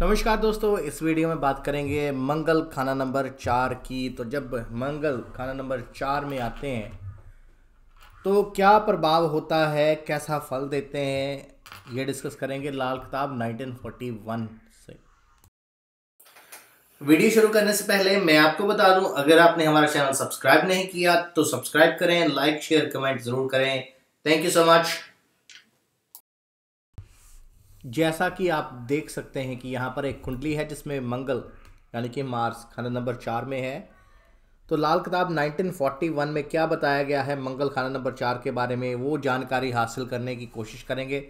नमस्कार दोस्तों इस वीडियो में बात करेंगे मंगल खाना नंबर चार की तो जब मंगल खाना नंबर चार में आते हैं तो क्या प्रभाव होता है कैसा फल देते हैं ये डिस्कस करेंगे लाल किताब 1941 से वीडियो शुरू करने से पहले मैं आपको बता दूं अगर आपने हमारा चैनल सब्सक्राइब नहीं किया तो सब्सक्राइब करें लाइक शेयर कमेंट ज़रूर करें थैंक यू सो मच जैसा कि आप देख सकते हैं कि यहाँ पर एक कुंडली है जिसमें मंगल यानी कि मार्स खाना नंबर चार में है तो लाल किताब 1941 में क्या बताया गया है मंगल खाना नंबर चार के बारे में वो जानकारी हासिल करने की कोशिश करेंगे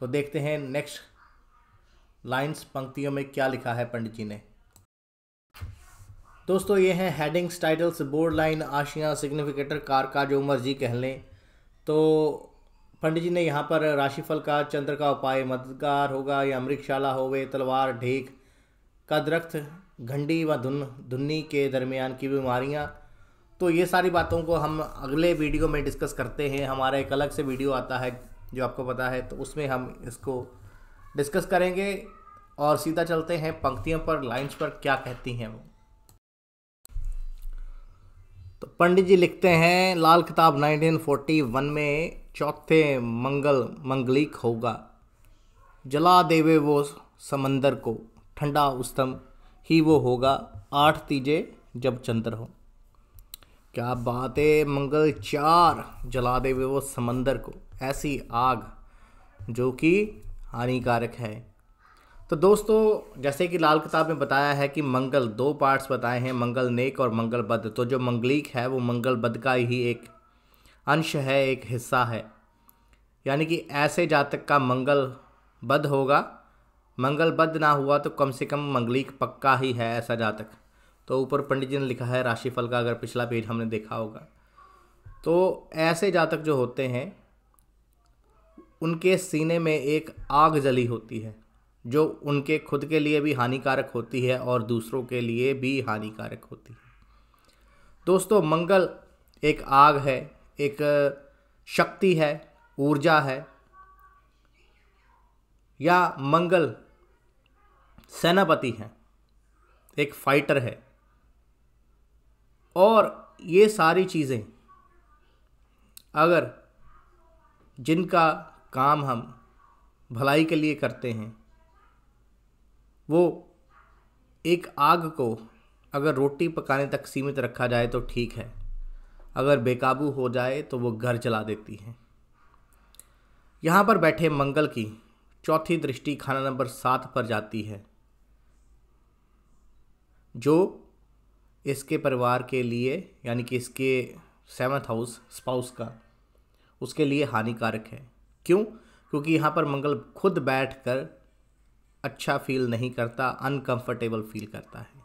तो देखते हैं नेक्स्ट लाइंस पंक्तियों में क्या लिखा है पंडित जी ने दोस्तों ये हैं हेडिंग्स टाइटल्स बोर्ड लाइन आशियाँ सिग्निफिकेटर कार का जो मर्जी कह लें तो पंडित जी ने यहाँ पर राशिफल का चंद्र का उपाय मददगार होगा या अमृतशाला होवे तलवार ढेक का दरख्त घंडी व धुन धुन्नी के दरमियान की बीमारियाँ तो ये सारी बातों को हम अगले वीडियो में डिस्कस करते हैं हमारा एक अलग से वीडियो आता है जो आपको पता है तो उसमें हम इसको डिस्कस करेंगे और सीधा चलते हैं पंक्तियों पर लाइंस पर क्या कहती हैं वो तो पंडित जी लिखते हैं लाल किताब 1941 में चौथे मंगल मंगलिक होगा जला देवे वो समंदर को ठंडा उत्तम ही वो होगा आठ तीजे जब चंद्र हो क्या बात है मंगल चार जला देवे वो समंदर को ऐसी आग जो कि हानिकारक है तो दोस्तों जैसे कि लाल किताब में बताया है कि मंगल दो पार्ट्स बताए हैं मंगल नेक और मंगल बद तो जो मंगलिक है वो मंगल बद का ही एक अंश है एक हिस्सा है यानी कि ऐसे जातक का मंगल बद होगा मंगल बद ना हुआ तो कम से कम मंगलिक पक्का ही है ऐसा जातक तो ऊपर पंडित जी ने लिखा है राशिफल का अगर पिछला पेज हमने देखा होगा तो ऐसे जातक जो होते हैं उनके सीने में एक आग जली होती है जो उनके खुद के लिए भी हानिकारक होती है और दूसरों के लिए भी हानिकारक होती है दोस्तों मंगल एक आग है एक शक्ति है ऊर्जा है या मंगल सेनापति हैं एक फाइटर है और ये सारी चीज़ें अगर जिनका काम हम भलाई के लिए करते हैं वो एक आग को अगर रोटी पकाने तक सीमित रखा जाए तो ठीक है अगर बेकाबू हो जाए तो वो घर चला देती है यहाँ पर बैठे मंगल की चौथी दृष्टि खाना नंबर सात पर जाती है जो इसके परिवार के लिए यानी कि इसके सेवन्थ हाउस स्पाउस का उसके लिए हानिकारक है क्यों क्योंकि यहाँ पर मंगल खुद बैठकर अच्छा फील नहीं करता अनकंफर्टेबल फील करता है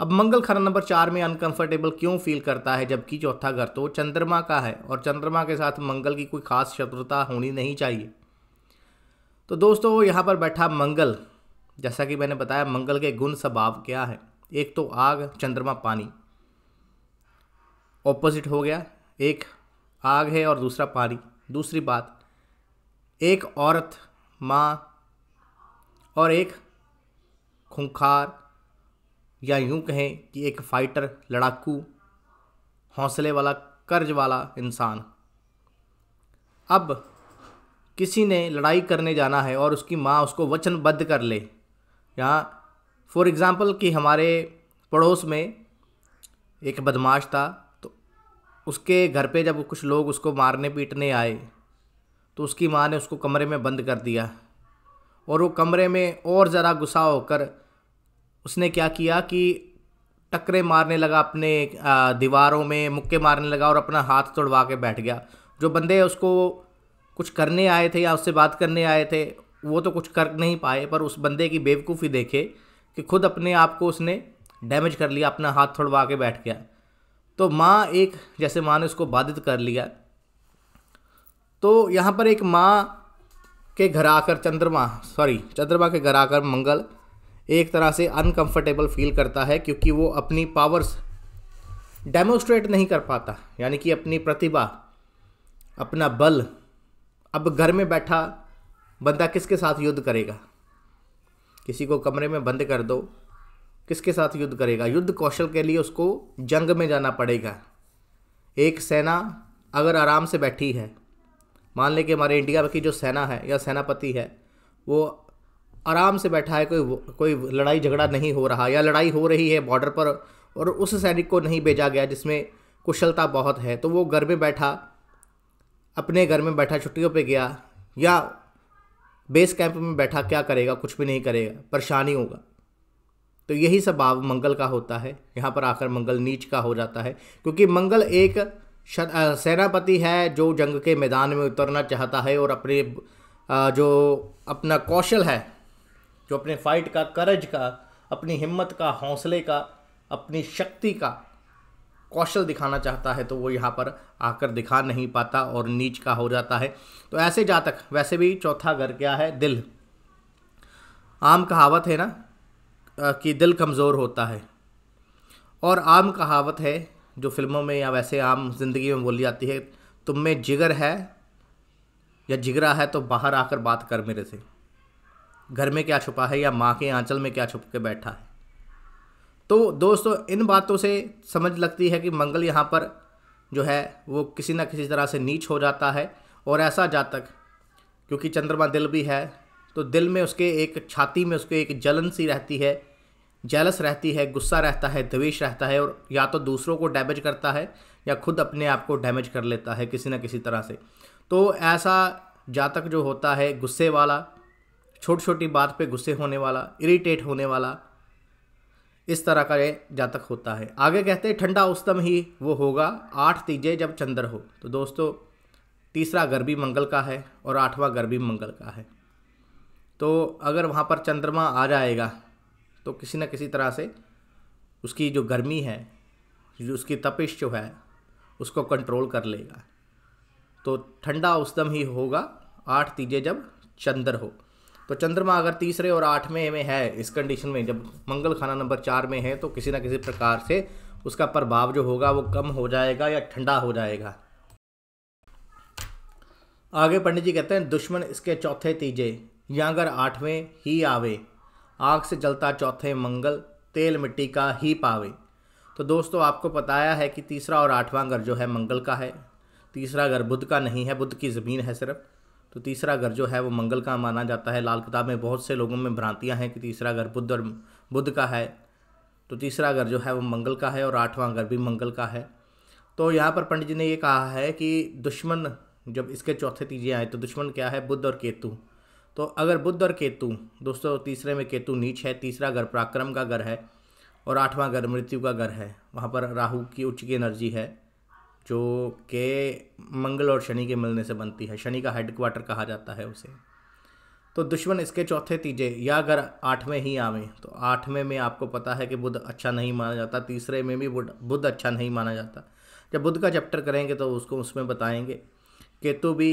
अब मंगल खंड नंबर चार में अनकंफर्टेबल क्यों फील करता है जबकि चौथा घर तो चंद्रमा का है और चंद्रमा के साथ मंगल की कोई खास शत्रुता होनी नहीं चाहिए तो दोस्तों यहाँ पर बैठा मंगल जैसा कि मैंने बताया मंगल के गुण स्वभाव क्या है एक तो आग चंद्रमा पानी ऑपोजिट हो गया एक आग है और दूसरा पानी दूसरी बात एक औरत माँ और एक खूंखार या यूँ कहें कि एक फाइटर लड़ाकू हौसले वाला कर्ज वाला इंसान अब किसी ने लड़ाई करने जाना है और उसकी माँ उसको वचनबद्ध कर ले यहाँ फॉर एग्ज़ाम्पल कि हमारे पड़ोस में एक बदमाश था तो उसके घर पे जब कुछ लोग उसको मारने पीटने आए तो उसकी माँ ने उसको कमरे में बंद कर दिया और वो कमरे में और ज़रा गुस्सा होकर उसने क्या किया कि टकरे मारने लगा अपने दीवारों में मुक्के मारने लगा और अपना हाथ तोड़वा के बैठ गया जो बंदे उसको कुछ करने आए थे या उससे बात करने आए थे वो तो कुछ कर नहीं पाए पर उस बंदे की बेवकूफ़ी देखे कि खुद अपने आप को उसने डैमेज कर लिया अपना हाथ थोड़वा के बैठ गया तो माँ एक जैसे माँ ने उसको बाधित कर लिया तो यहाँ पर एक माँ के घर आकर चंद्रमा सॉरी चंद्रमा के घर आकर मंगल एक तरह से अनकंफर्टेबल फील करता है क्योंकि वो अपनी पावर्स डेमोस्ट्रेट नहीं कर पाता यानी कि अपनी प्रतिभा अपना बल अब घर में बैठा बंदा किसके साथ युद्ध करेगा किसी को कमरे में बंद कर दो किसके साथ युद्ध करेगा युद्ध कौशल के लिए उसको जंग में जाना पड़ेगा एक सेना अगर आराम से बैठी है मान लें कि हमारे इंडिया की जो सेना है या सेनापति है वो आराम से बैठा है कोई कोई लड़ाई झगड़ा नहीं हो रहा या लड़ाई हो रही है बॉर्डर पर और उस सैनिक को नहीं भेजा गया जिसमें कुशलता बहुत है तो वो घर में बैठा अपने घर में बैठा छुट्टियों पे गया या बेस कैंप में बैठा क्या करेगा कुछ भी नहीं करेगा परेशानी होगा तो यही सब भाव मंगल का होता है यहाँ पर आकर मंगल नीच का हो जाता है क्योंकि मंगल एक सेनापति है जो जंग के मैदान में उतरना चाहता है और अपने जो अपना कौशल है जो अपने फाइट का करज का अपनी हिम्मत का हौसले का अपनी शक्ति का कौशल दिखाना चाहता है तो वो यहाँ पर आकर दिखा नहीं पाता और नीच का हो जाता है तो ऐसे जातक वैसे भी चौथा घर क्या है दिल आम कहावत है ना कि दिल कमज़ोर होता है और आम कहावत है जो फिल्मों में या वैसे आम जिंदगी में बोली जाती है तुम में जिगर है या जिगरा है तो बाहर आकर बात कर मेरे से घर में क्या छुपा है या माँ के आंचल में क्या छुप के बैठा है तो दोस्तों इन बातों से समझ लगती है कि मंगल यहाँ पर जो है वो किसी ना किसी तरह से नीच हो जाता है और ऐसा जातक क्योंकि चंद्रमा दिल भी है तो दिल में उसके एक छाती में उसके एक जलन सी रहती है जेलस रहती है गुस्सा रहता है द्वेष रहता है और या तो दूसरों को डैमेज करता है या खुद अपने आप को डैमेज कर लेता है किसी न किसी तरह से तो ऐसा जातक जो होता है गुस्से वाला छोटी छोटी बात पे गुस्से होने वाला इरिटेट होने वाला इस तरह का ये जातक होता है आगे कहते हैं ठंडा उत्तम ही वो होगा आठ तीजे जब चंद्र हो तो दोस्तों तीसरा गर्भी मंगल का है और आठवां गर्भी मंगल का है तो अगर वहाँ पर चंद्रमा आ जाएगा तो किसी न किसी तरह से उसकी जो गर्मी है जो उसकी तपिश जो है उसको कंट्रोल कर लेगा तो ठंडा उसदम ही होगा आठ तीजे जब चंद्र हो तो चंद्रमा अगर तीसरे और आठवें में है इस कंडीशन में जब मंगल खाना नंबर चार में है तो किसी ना किसी प्रकार से उसका प्रभाव जो होगा वो कम हो जाएगा या ठंडा हो जाएगा आगे पंडित जी कहते हैं दुश्मन इसके चौथे तीजे या अगर आठवें ही आवे आग से जलता चौथे मंगल तेल मिट्टी का ही पावे तो दोस्तों आपको बताया है कि तीसरा और आठवां घर जो है मंगल का है तीसरा घर बुद्ध का नहीं है बुद्ध की ज़मीन है सिर्फ तो तीसरा घर जो है वो मंगल का माना जाता है लाल किताब में बहुत से लोगों में भ्रांतियाँ हैं कि तीसरा घर बुद्ध और बुद्ध का है तो तीसरा घर जो है वो मंगल का है और आठवां घर भी मंगल का है तो यहाँ पर पंडित जी ने ये कहा है कि दुश्मन जब इसके चौथे तीजे आए तो दुश्मन क्या है बुद्ध और केतु तो अगर बुद्ध और केतु दोस्तों तीसरे में केतु नीच है तीसरा घर पराक्रम का घर है और आठवां घर मृत्यु का घर है वहाँ पर राहु की उच्च की एनर्जी है जो के मंगल और शनि के मिलने से बनती है शनि का हेड कहा जाता है उसे तो दुश्मन इसके चौथे तीजे या अगर आठवें ही आवे तो आठवें में आपको पता है कि बुध अच्छा नहीं माना जाता तीसरे में भी बुध बुध अच्छा नहीं माना जाता जब बुध का चैप्टर करेंगे तो उसको उसमें बताएंगे केतु भी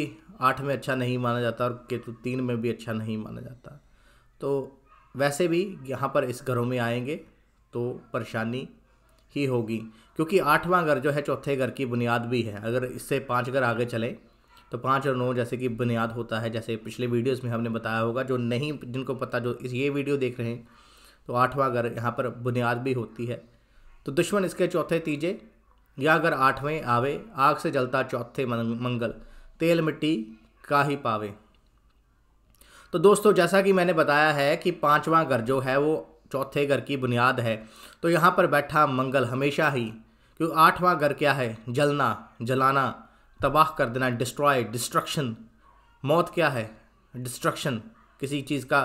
आठ में अच्छा नहीं माना जाता और केतु तीन में भी अच्छा नहीं माना जाता तो वैसे भी यहाँ पर इस घरों में आएंगे तो परेशानी ही होगी क्योंकि आठवां घर जो है चौथे घर की बुनियाद भी है अगर इससे पाँच घर आगे चले तो पाँच और नौ जैसे कि बुनियाद होता है जैसे पिछले वीडियोस में हमने बताया होगा जो नहीं जिनको पता जो इस ये वीडियो देख रहे हैं तो आठवां घर यहाँ पर बुनियाद भी होती है तो दुश्मन इसके चौथे तीजे या अगर आठवें आवे आग से जलता चौथे मंगल तेल मिट्टी का ही पावे तो दोस्तों जैसा कि मैंने बताया है कि पाँचवा घर जो है वो चौथे घर की बुनियाद है तो यहाँ पर बैठा मंगल हमेशा ही क्योंकि आठवां घर क्या है जलना जलाना तबाह कर देना डिस्ट्रॉय डिस्ट्रक्शन मौत क्या है डिस्ट्रक्शन किसी चीज़ का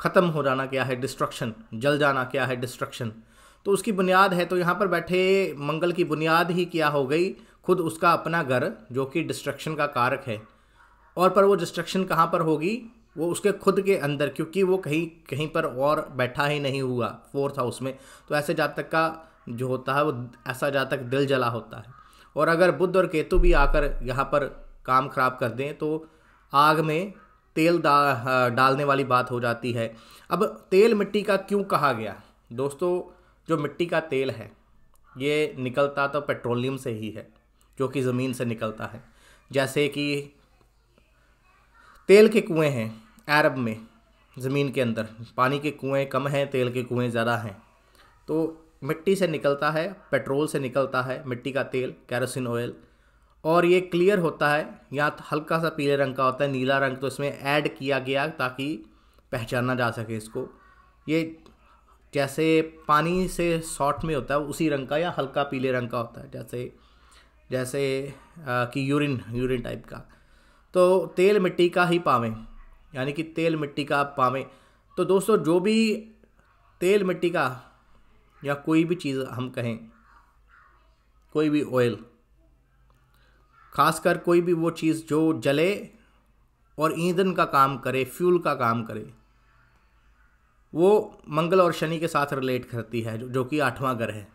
ख़त्म हो जाना क्या है डिस्ट्रक्शन जल जाना क्या है डिस्ट्रक्शन तो उसकी बुनियाद है तो यहाँ पर बैठे मंगल की बुनियाद ही क्या हो गई खुद उसका अपना घर जो कि डिस्ट्रक्शन का कारक है और पर वो डिस्ट्रक्शन कहाँ पर होगी वो उसके खुद के अंदर क्योंकि वो कहीं कहीं पर और बैठा ही नहीं हुआ फोर्थ हाउस में तो ऐसे जातक का जो होता है वो ऐसा जातक दिल जला होता है और अगर बुद्ध और केतु भी आकर यहाँ पर काम खराब कर दें तो आग में तेल डा, डालने वाली बात हो जाती है अब तेल मिट्टी का क्यों कहा गया दोस्तों जो मिट्टी का तेल है ये निकलता तो पेट्रोलियम से ही है जो कि ज़मीन से निकलता है जैसे कि तेल के कुएं हैं अरब में ज़मीन के अंदर पानी के कुएँ कम हैं तेल के कुएँ ज़्यादा हैं तो मिट्टी से निकलता है पेट्रोल से निकलता है मिट्टी का तेल कैरोसिन ऑयल और ये क्लियर होता है या तो हल्का सा पीले रंग का होता है नीला रंग तो इसमें ऐड किया गया ताकि पहचाना जा सके इसको ये जैसे पानी से शॉर्ट में होता है उसी रंग का या हल्का पीले रंग का होता है जैसे जैसे कि यूरिन यूरिन टाइप का तो तेल मिट्टी का ही पावें यानी कि तेल मिट्टी का पावे तो दोस्तों जो भी तेल मिट्टी का या कोई भी चीज़ हम कहें कोई भी ऑयल खासकर कोई भी वो चीज़ जो जले और ईंधन का काम करे फ्यूल का काम करे वो मंगल और शनि के साथ रिलेट करती है जो, जो कि आठवां ग्रह है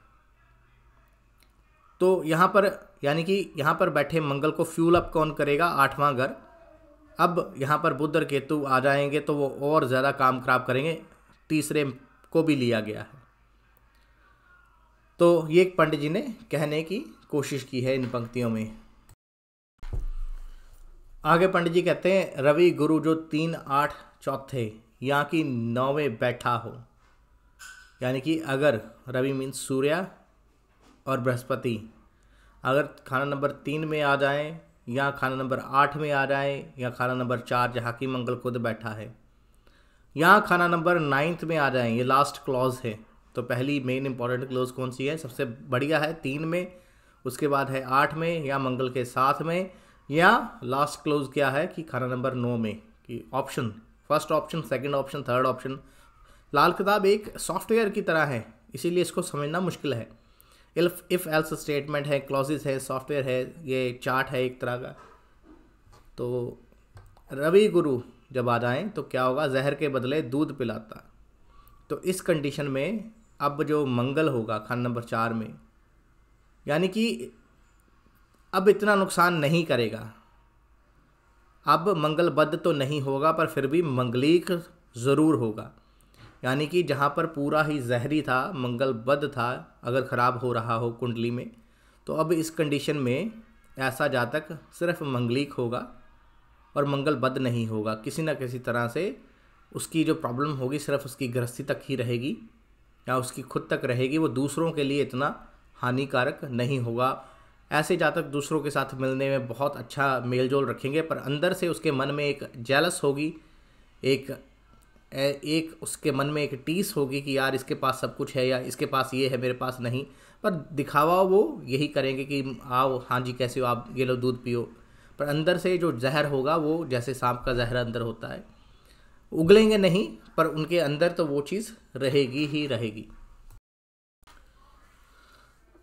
तो यहाँ पर यानी कि यहाँ पर बैठे मंगल को फ्यूल अप कौन करेगा आठवां घर अब यहाँ पर बुद्ध और केतु आ जाएंगे तो वो और ज़्यादा काम खराब करेंगे तीसरे को भी लिया गया है तो ये पंडित जी ने कहने की कोशिश की है इन पंक्तियों में आगे पंडित जी कहते हैं रवि गुरु जो तीन आठ चौथे यहाँ की नौवें बैठा हो यानी कि अगर रवि मीन्स सूर्य और बृहस्पति अगर खाना नंबर तीन में आ जाएं यहाँ खाना नंबर आठ में आ रहा है खाना नंबर चार जहाँ की मंगल खुद बैठा है यहाँ खाना नंबर नाइन्थ में आ रहा है ये लास्ट क्लॉज है तो पहली मेन इंपॉर्टेंट क्लॉज कौन सी है सबसे बढ़िया है तीन में उसके बाद है आठ में या मंगल के साथ में या लास्ट क्लोज क्या है कि खाना नंबर नौ में कि option first option second option third option Lal Kitab एक सॉफ्टवेयर की तरह है इसीलिए इसको समझना मुश्किल है इल्फ इफ़ एल्स स्टेटमेंट है क्लॉजिज़ है सॉफ्टवेयर है ये चार्ट है एक तरह का तो रवि गुरु जब आ जाएँ तो क्या होगा जहर के बदले दूध पिलाता तो इस कंडीशन में अब जो मंगल होगा खान नंबर चार में यानी कि अब इतना नुकसान नहीं करेगा अब मंगलबद्ध तो नहीं होगा पर फिर भी मंगलिक ज़रूर होगा यानी कि जहाँ पर पूरा ही जहरी था मंगलबद्ध था अगर ख़राब हो रहा हो कुंडली में तो अब इस कंडीशन में ऐसा जातक सिर्फ मंगलिक होगा और मंगलबद्ध नहीं होगा किसी न किसी तरह से उसकी जो प्रॉब्लम होगी सिर्फ उसकी गृहस्थी तक ही रहेगी या उसकी खुद तक रहेगी वो दूसरों के लिए इतना हानिकारक नहीं होगा ऐसे जातक दूसरों के साथ मिलने में बहुत अच्छा मेलजोल रखेंगे पर अंदर से उसके मन में एक जेलस होगी एक एक उसके मन में एक टीस होगी कि यार इसके पास सब कुछ है या इसके पास ये है मेरे पास नहीं पर दिखावा वो यही करेंगे कि आओ हाँ जी कैसे हो आप ये लो दूध पियो पर अंदर से जो जहर होगा वो जैसे सांप का जहर अंदर होता है उगलेंगे नहीं पर उनके अंदर तो वो चीज़ रहेगी ही रहेगी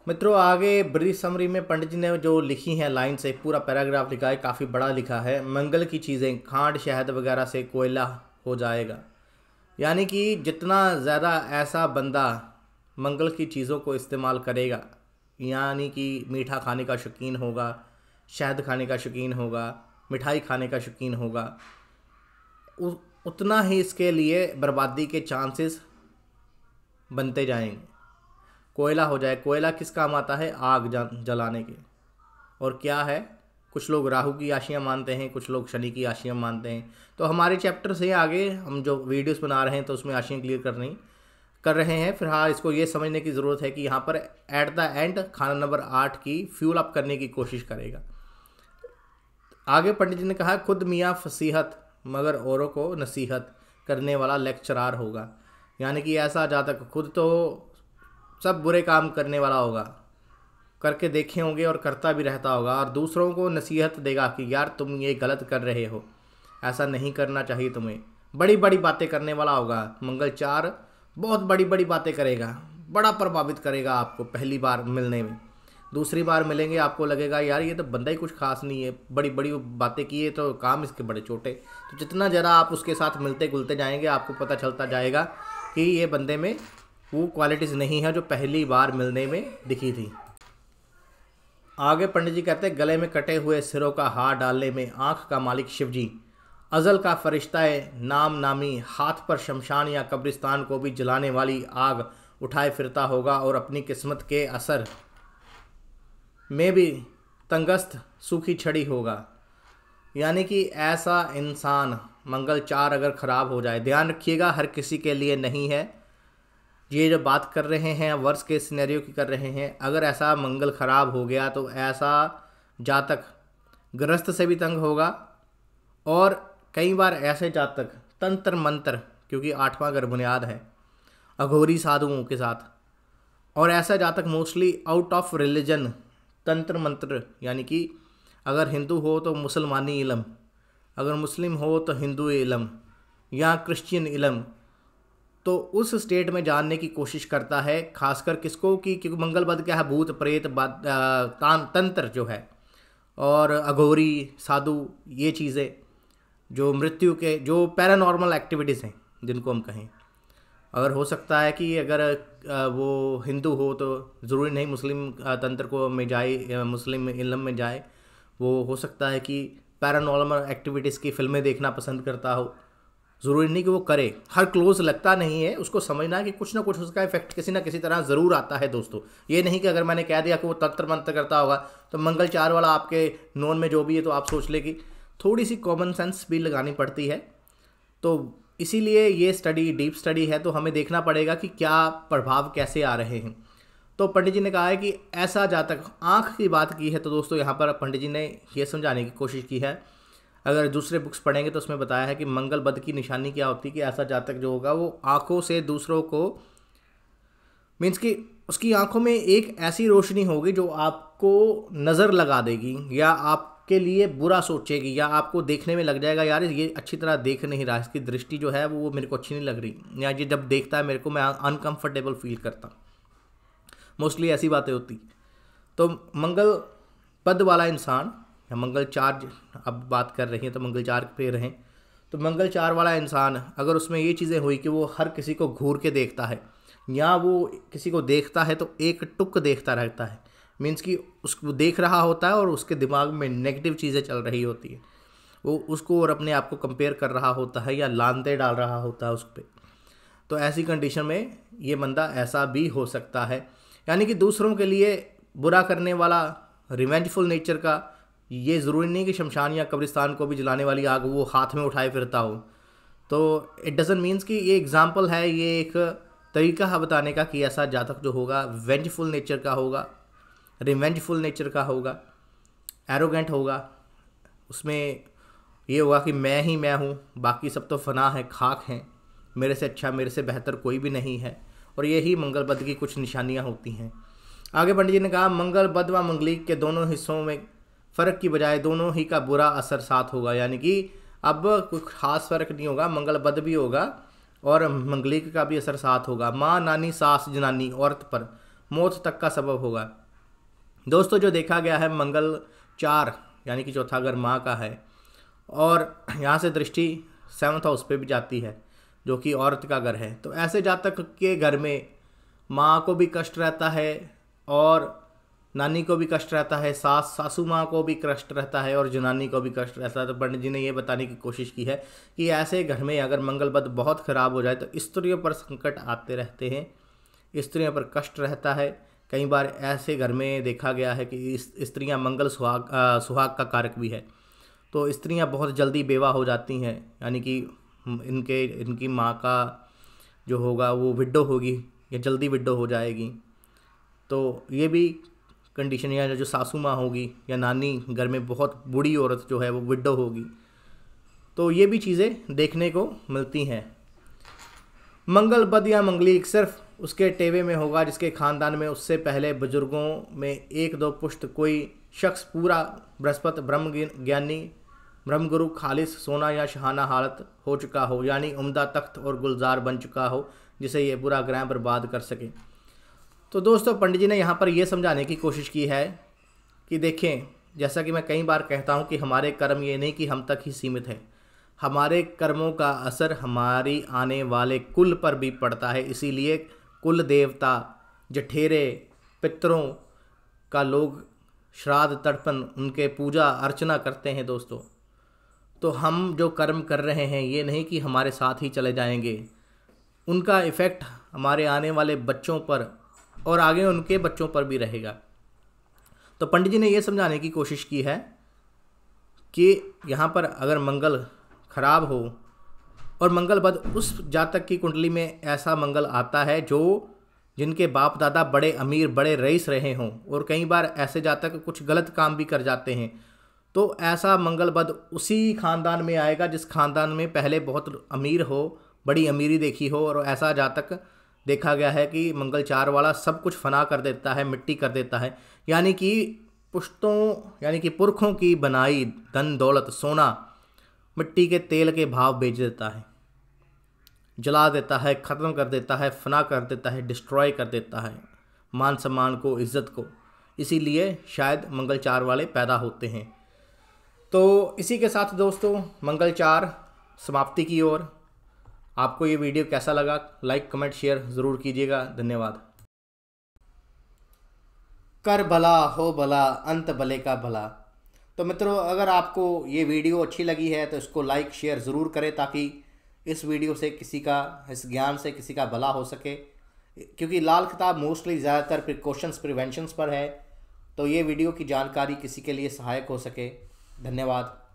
मित्रों आगे ब्रिज समरी में पंडित जी ने जो लिखी है लाइन से पूरा पैराग्राफ लिखा है काफ़ी बड़ा लिखा है मंगल की चीज़ें खांड शहद वगैरह से कोयला हो जाएगा यानी कि जितना ज़्यादा ऐसा बंदा मंगल की चीज़ों को इस्तेमाल करेगा यानी कि मीठा खाने का शौकीन होगा शहद खाने का शौकीन होगा मिठाई खाने का शौकीन होगा उ, उतना ही इसके लिए बर्बादी के चांसेस बनते जाएंगे कोयला हो जाए कोयला किस काम आता है आग जलाने के और क्या है कुछ लोग राहु की आशियाँ मानते हैं कुछ लोग शनि की आशियाँ मानते हैं तो हमारे चैप्टर से आगे हम जो वीडियोस बना रहे हैं तो उसमें आशियाँ क्लियर करनी कर रहे हैं फिर हाँ इसको ये समझने की ज़रूरत है कि यहाँ पर एट द एंड खाना नंबर आठ की फ्यूल अप करने की कोशिश करेगा आगे पंडित जी ने कहा खुद मियाँ फसीहत मगर औरों को नसीहत करने वाला लेक्चरार होगा यानी कि ऐसा जातक खुद तो सब बुरे काम करने वाला होगा करके देखे होंगे और करता भी रहता होगा और दूसरों को नसीहत देगा कि यार तुम ये गलत कर रहे हो ऐसा नहीं करना चाहिए तुम्हें बड़ी बड़ी बातें करने वाला होगा मंगल चार बहुत बड़ी बड़ी बातें करेगा बड़ा प्रभावित करेगा आपको पहली बार मिलने में दूसरी बार मिलेंगे आपको लगेगा यार ये तो बंदा ही कुछ खास नहीं है बड़ी बड़ी बातें किए तो काम इसके बड़े छोटे तो जितना ज़रा आप उसके साथ मिलते गुलते जाएंगे आपको पता चलता जाएगा कि ये बंदे में वो क्वालिटीज़ नहीं है जो पहली बार मिलने में दिखी थी आगे पंडित जी कहते गले में कटे हुए सिरों का हार डालने में आँख का मालिक शिव जी अज़ल का फरिश्ता नाम नामी हाथ पर शमशान या कब्रिस्तान को भी जलाने वाली आग उठाए फिरता होगा और अपनी किस्मत के असर में भी तंगस्त सूखी छड़ी होगा यानी कि ऐसा इंसान मंगल चार अगर ख़राब हो जाए ध्यान रखिएगा हर किसी के लिए नहीं है ये जब बात कर रहे हैं वर्ष के सिनेरियो की कर रहे हैं अगर ऐसा मंगल खराब हो गया तो ऐसा जातक ग्रस्त से भी तंग होगा और कई बार ऐसे जातक तंत्र मंत्र क्योंकि आठवां घर बुनियाद है अघोरी साधुओं के साथ और ऐसा जातक मोस्टली आउट ऑफ रिलीजन तंत्र मंत्र यानी कि अगर हिंदू हो तो मुसलमानी इलम अगर मुस्लिम हो तो हिंदू इलम या क्रिश्चियन इलम तो उस स्टेट में जानने की कोशिश करता है खासकर किसको कि क्योंकि मंगलबद क्या है भूत प्रेत तान तंत्र जो है और अघोरी साधु ये चीज़ें जो मृत्यु के जो पैरानॉर्मल एक्टिविटीज़ हैं जिनको हम कहें अगर हो सकता है कि अगर वो हिंदू हो तो ज़रूरी नहीं मुस्लिम तंत्र को में जाए मुस्लिम इलम में जाए वो हो सकता है कि पैरानॉर्मल एक्टिविटीज़ की फ़िल्में देखना पसंद करता हो ज़रूरी नहीं कि वो करे हर क्लोज लगता नहीं है उसको समझना कि कुछ ना कुछ उसका इफेक्ट किसी ना किसी तरह ज़रूर आता है दोस्तों ये नहीं कि अगर मैंने कह दिया कि वो तंत्र मंत्र करता होगा तो मंगल चार वाला आपके नॉन में जो भी है तो आप सोच ले कि थोड़ी सी कॉमन सेंस भी लगानी पड़ती है तो इसीलिए ये स्टडी डीप स्टडी है तो हमें देखना पड़ेगा कि क्या प्रभाव कैसे आ रहे हैं तो पंडित जी ने कहा है कि ऐसा जातक आँख की बात की है तो दोस्तों यहाँ पर पंडित जी ने ये समझाने की कोशिश की है अगर दूसरे बुक्स पढ़ेंगे तो उसमें बताया है कि मंगल बद की निशानी क्या होती है कि ऐसा जातक जो होगा वो आँखों से दूसरों को मीन्स कि उसकी आँखों में एक ऐसी रोशनी होगी जो आपको नज़र लगा देगी या आपके लिए बुरा सोचेगी या आपको देखने में लग जाएगा यार ये अच्छी तरह देख नहीं रहा इसकी दृष्टि जो है वो मेरे को अच्छी नहीं लग रही या ये जब देखता है मेरे को मैं अनकम्फर्टेबल फील करता मोस्टली ऐसी बातें होती तो मंगल पद वाला इंसान या मंगल चार अब बात कर रही हैं तो मंगल चार पे रहें तो मंगल चार वाला इंसान अगर उसमें ये चीज़ें हुई कि वो हर किसी को घूर के देखता है या वो किसी को देखता है तो एक टुक देखता रहता है मीन्स कि उसको देख रहा होता है और उसके दिमाग में नेगेटिव चीज़ें चल रही होती हैं वो उसको और अपने आप को कंपेयर कर रहा होता है या लानते डाल रहा होता है उस पर तो ऐसी कंडीशन में ये बंदा ऐसा भी हो सकता है यानी कि दूसरों के लिए बुरा करने वाला रिवेंजफुल नेचर का ये ज़रूरी नहीं कि शमशान या कब्रिस्तान को भी जलाने वाली आग वो हाथ में उठाए फिरता हो तो इट डजेंट मीन्स कि ये एग्ज़ाम्पल है ये एक तरीका है बताने का कि ऐसा जातक जो होगा वेंजफुल नेचर का होगा रिवेंजफुल नेचर का होगा एरोगेंट होगा उसमें ये होगा कि मैं ही मैं हूँ बाकी सब तो फना है खाक हैं मेरे से अच्छा मेरे से बेहतर कोई भी नहीं है और यही बद की कुछ निशानियाँ होती हैं आगे पंडित जी ने कहा मंगल बद व मंगलिक के दोनों हिस्सों में फ़र्क की बजाय दोनों ही का बुरा असर साथ होगा यानी कि अब कुछ खास फ़र्क नहीं होगा मंगल बद भी होगा और मंगलिक का भी असर साथ होगा माँ नानी सास जनानी औरत पर मौत तक का सबब होगा दोस्तों जो देखा गया है मंगल चार यानी कि चौथा घर माँ का है और यहाँ से दृष्टि सेवन्थ हाउस पे भी जाती है जो कि औरत का घर है तो ऐसे जातक के घर में माँ को भी कष्ट रहता है और नानी को भी कष्ट रहता है सास सासू माँ को भी कष्ट रहता है और जुनानी को भी कष्ट रहता है तो पंडित जी ने यह बताने की कोशिश की है कि ऐसे घर में अगर मंगलबद बहुत ख़राब हो जाए तो स्त्रियों पर संकट आते रहते हैं स्त्रियों पर कष्ट रहता है कई बार ऐसे घर में देखा गया है कि स्त्रियाँ मंगल सुहाग आ, सुहाग का कारक भी है तो स्त्रियाँ बहुत जल्दी बेवा हो जाती हैं यानी कि इनके इनकी माँ का जो होगा वो विडो होगी या जल्दी विडो हो जाएगी तो ये भी कंडीशन या जो सासू माँ होगी या नानी घर में बहुत बूढ़ी औरत जो है वो विडो होगी तो ये भी चीज़ें देखने को मिलती हैं मंगल बद या मंगलीक सिर्फ उसके टेवे में होगा जिसके ख़ानदान में उससे पहले बुजुर्गों में एक दो पुष्ट कोई शख्स पूरा बृहस्पत ब्रह्म ज्ञानी ब्रह्मगुरु खालिस सोना या शहाना हालत हो चुका हो यानी उम्दा तख्त और गुलजार बन चुका हो जिसे ये पूरा ग्रह बर्बाद कर सके तो दोस्तों पंडित जी ने यहाँ पर यह समझाने की कोशिश की है कि देखें जैसा कि मैं कई बार कहता हूँ कि हमारे कर्म ये नहीं कि हम तक ही सीमित है हमारे कर्मों का असर हमारी आने वाले कुल पर भी पड़ता है इसीलिए कुल देवता जठेरे पितरों का लोग श्राद्ध तर्पण उनके पूजा अर्चना करते हैं दोस्तों तो हम जो कर्म कर रहे हैं ये नहीं कि हमारे साथ ही चले जाएंगे उनका इफ़ेक्ट हमारे आने वाले बच्चों पर और आगे उनके बच्चों पर भी रहेगा तो पंडित जी ने यह समझाने की कोशिश की है कि यहाँ पर अगर मंगल खराब हो और मंगल बद उस जातक की कुंडली में ऐसा मंगल आता है जो जिनके बाप दादा बड़े अमीर बड़े रईस रहे हों और कई बार ऐसे जातक कुछ गलत काम भी कर जाते हैं तो ऐसा मंगल बद उसी खानदान में आएगा जिस खानदान में पहले बहुत अमीर हो बड़ी अमीरी देखी हो और ऐसा जातक देखा गया है कि मंगल चार वाला सब कुछ फना कर देता है मिट्टी कर देता है यानी कि पुश्तों यानी कि पुरखों की बनाई धन दौलत सोना मिट्टी के तेल के भाव बेच देता है जला देता है ख़त्म कर देता है फना कर देता है डिस्ट्रॉय कर देता है मान सम्मान को इज़्ज़त को इसीलिए शायद मंगल चार वाले पैदा होते हैं तो इसी के साथ दोस्तों मंगल चार समाप्ति की ओर आपको ये वीडियो कैसा लगा लाइक कमेंट शेयर ज़रूर कीजिएगा धन्यवाद कर भला हो भला अंत भले का भला तो मित्रों अगर आपको ये वीडियो अच्छी लगी है तो इसको लाइक शेयर ज़रूर करें ताकि इस वीडियो से किसी का इस ज्ञान से किसी का भला हो सके क्योंकि लाल किताब मोस्टली ज़्यादातर प्रिकॉशंस प्रिवेंशंस पर है तो ये वीडियो की जानकारी किसी के लिए सहायक हो सके धन्यवाद